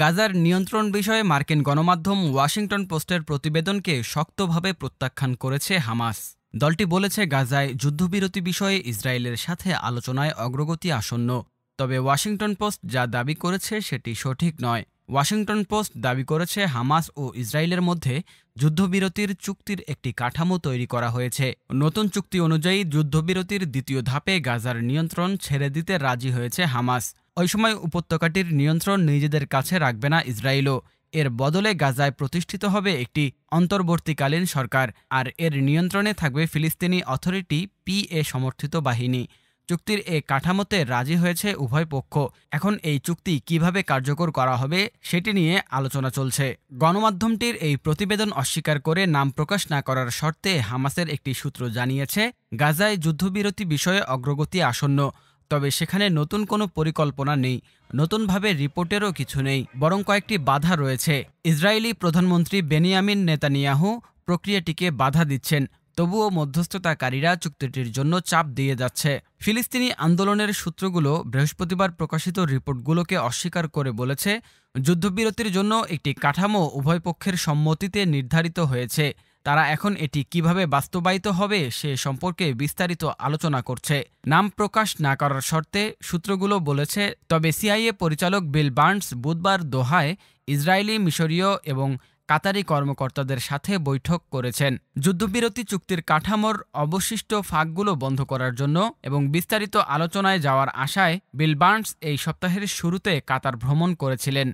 গাজার নিয়ন্ত্রণ বিষয়ে মার্কিন গণমাধ্যম ওয়াশিংটন পোস্টের প্রতিবেদনকে শক্তভাবে প্রত্যাখ্যান করেছে হামাস দলটি বলেছে গাজায় যুদ্ধবিরতি বিষয়ে ইসরায়েলের সাথে আলোচনায় অগ্রগতি আসন্ন তবে ওয়াশিংটন পোস্ট যা দাবি করেছে সেটি সঠিক নয় ওয়াশিংটন পোস্ট দাবি করেছে হামাস ও ইসরায়েলের মধ্যে যুদ্ধবিরতির চুক্তির একটি কাঠামো তৈরি করা হয়েছে নতুন চুক্তি অনুযায়ী যুদ্ধবিরতির দ্বিতীয় ধাপে গাজার নিয়ন্ত্রণ ছেড়ে দিতে রাজি হয়েছে হামাস ওই সময় উপত্যকাটির নিয়ন্ত্রণ নিজেদের কাছে রাখবে না ইসরায়েলও এর বদলে গাজায় প্রতিষ্ঠিত হবে একটি অন্তর্বর্তীকালীন সরকার আর এর নিয়ন্ত্রণে থাকবে ফিলিস্তিনি অথরিটি পিএ সমর্থিত বাহিনী চুক্তির এ কাঠামোতে রাজি হয়েছে উভয় পক্ষ এখন এই চুক্তি কিভাবে কার্যকর করা হবে সেটি নিয়ে আলোচনা চলছে গণমাধ্যমটির এই প্রতিবেদন অস্বীকার করে নাম প্রকাশ না করার শর্তে হামাসের একটি সূত্র জানিয়েছে গাজায় যুদ্ধবিরতি বিষয়ে অগ্রগতি আসন্ন তবে সেখানে নতুন কোনো পরিকল্পনা নেই নতুনভাবে রিপোর্টেরও কিছু নেই বরং কয়েকটি বাধা রয়েছে ইসরায়েলি প্রধানমন্ত্রী বেনিয়ামিন নেতানিয়াহু প্রক্রিয়াটিকে বাধা দিচ্ছেন তবুও মধ্যস্থতাকারীরা চুক্তিটির জন্য চাপ দিয়ে যাচ্ছে ফিলিস্তিনি আন্দোলনের সূত্রগুলো বৃহস্পতিবার প্রকাশিত রিপোর্টগুলোকে অস্বীকার করে বলেছে যুদ্ধবিরতির জন্য একটি কাঠামো উভয় পক্ষের সম্মতিতে নির্ধারিত হয়েছে তারা এখন এটি কিভাবে বাস্তবায়িত হবে সে সম্পর্কে বিস্তারিত আলোচনা করছে নাম প্রকাশ না করার শর্তে সূত্রগুলো বলেছে তবে সিআইএ পরিচালক বিল বার্নস বুধবার দোহায় ইসরায়েলি মিশরীয় এবং কাতারি কর্মকর্তাদের সাথে বৈঠক করেছেন যুদ্ধবিরতি চুক্তির কাঠামোর অবশিষ্ট ফাঁকগুলো বন্ধ করার জন্য এবং বিস্তারিত আলোচনায় যাওয়ার আশায় বিল বার্নস এই সপ্তাহের শুরুতে কাতার ভ্রমণ করেছিলেন